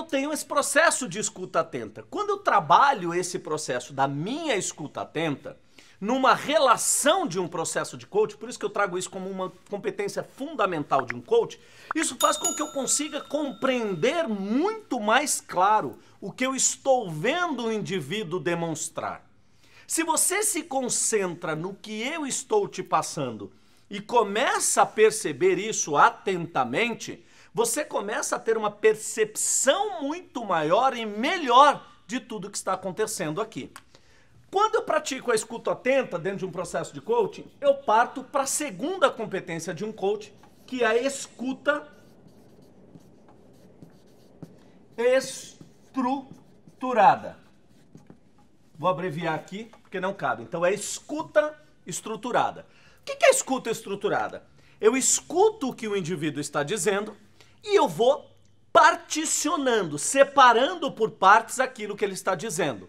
eu tenho esse processo de escuta atenta. Quando eu trabalho esse processo da minha escuta atenta, numa relação de um processo de coach, por isso que eu trago isso como uma competência fundamental de um coach, isso faz com que eu consiga compreender muito mais claro o que eu estou vendo o indivíduo demonstrar. Se você se concentra no que eu estou te passando e começa a perceber isso atentamente, você começa a ter uma percepção muito maior e melhor de tudo que está acontecendo aqui. Quando eu pratico a escuta atenta dentro de um processo de coaching, eu parto para a segunda competência de um coach, que é a escuta estruturada. Vou abreviar aqui, porque não cabe. Então é escuta estruturada. O que é escuta estruturada? Eu escuto o que o indivíduo está dizendo, e eu vou particionando, separando por partes aquilo que ele está dizendo.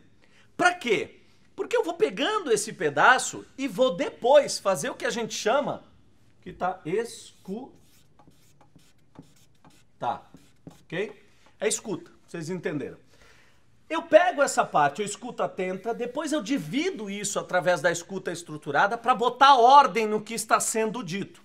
Para quê? Porque eu vou pegando esse pedaço e vou depois fazer o que a gente chama que está escutar. Tá. Ok? É escuta, vocês entenderam. Eu pego essa parte, eu escuto atenta, depois eu divido isso através da escuta estruturada para botar ordem no que está sendo dito.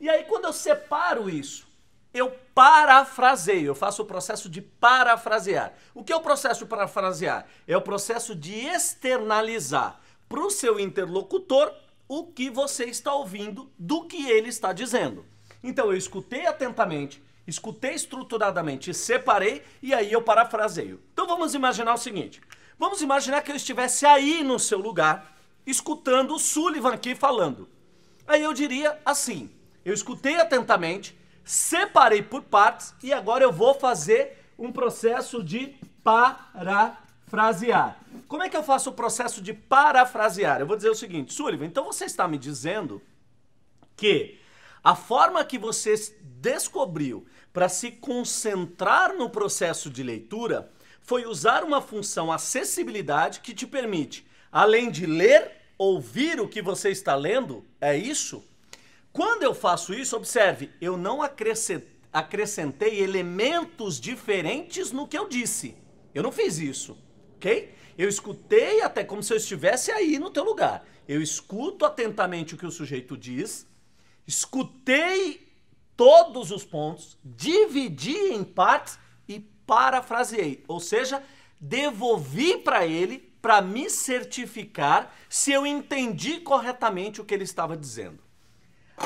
E aí, quando eu separo isso eu parafraseio, eu faço o processo de parafrasear. O que é o processo de parafrasear? É o processo de externalizar para o seu interlocutor o que você está ouvindo do que ele está dizendo. Então eu escutei atentamente, escutei estruturadamente, separei e aí eu parafraseio. Então vamos imaginar o seguinte: vamos imaginar que eu estivesse aí no seu lugar, escutando o Sullivan aqui falando. Aí eu diria assim: eu escutei atentamente, separei por partes e agora eu vou fazer um processo de parafrasear. Como é que eu faço o processo de parafrasear? Eu vou dizer o seguinte, Sullivan, então você está me dizendo que a forma que você descobriu para se concentrar no processo de leitura foi usar uma função acessibilidade que te permite, além de ler, ouvir o que você está lendo, é isso? Quando eu faço isso, observe, eu não acrescentei elementos diferentes no que eu disse. Eu não fiz isso, ok? Eu escutei até como se eu estivesse aí no teu lugar. Eu escuto atentamente o que o sujeito diz, escutei todos os pontos, dividi em partes e parafraseei. Ou seja, devolvi para ele para me certificar se eu entendi corretamente o que ele estava dizendo.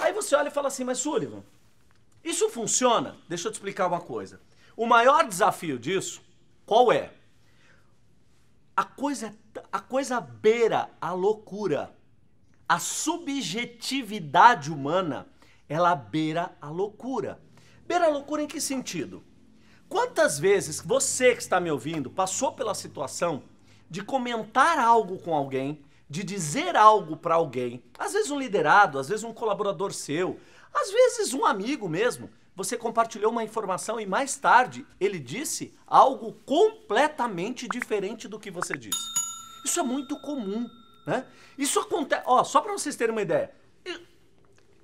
Aí você olha e fala assim, mas Sullivan, isso funciona? Deixa eu te explicar uma coisa. O maior desafio disso, qual é? A coisa, é a coisa beira a loucura. A subjetividade humana, ela beira a loucura. Beira a loucura em que sentido? Quantas vezes você que está me ouvindo passou pela situação de comentar algo com alguém de dizer algo para alguém, às vezes um liderado, às vezes um colaborador seu, às vezes um amigo mesmo. Você compartilhou uma informação e mais tarde ele disse algo completamente diferente do que você disse. Isso é muito comum, né? Isso acontece, ó, só para vocês terem uma ideia.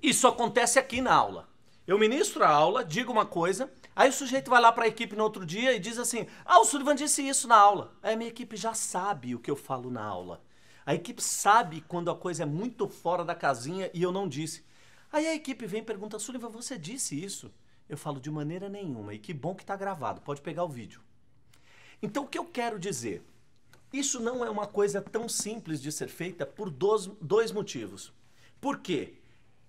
Isso acontece aqui na aula. Eu ministro a aula, digo uma coisa, aí o sujeito vai lá para a equipe no outro dia e diz assim: "Ah, o Sullivan disse isso na aula". Aí a minha equipe já sabe o que eu falo na aula. A equipe sabe quando a coisa é muito fora da casinha e eu não disse. Aí a equipe vem e pergunta, Suliva, você disse isso? Eu falo, de maneira nenhuma. E que bom que está gravado, pode pegar o vídeo. Então, o que eu quero dizer? Isso não é uma coisa tão simples de ser feita por dois, dois motivos. Por quê?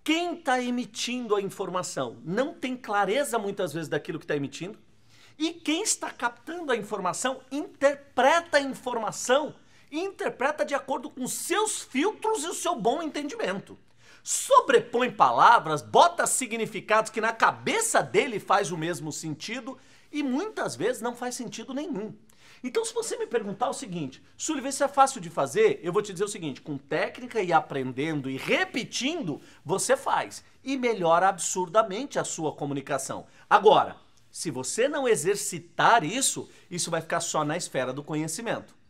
Quem está emitindo a informação não tem clareza muitas vezes daquilo que está emitindo, e quem está captando a informação interpreta a informação e interpreta de acordo com seus filtros e o seu bom entendimento. Sobrepõe palavras, bota significados que na cabeça dele faz o mesmo sentido e muitas vezes não faz sentido nenhum. Então, se você me perguntar o seguinte, Sullivan, se é fácil de fazer? Eu vou te dizer o seguinte: com técnica e aprendendo e repetindo, você faz e melhora absurdamente a sua comunicação. Agora, se você não exercitar isso, isso vai ficar só na esfera do conhecimento.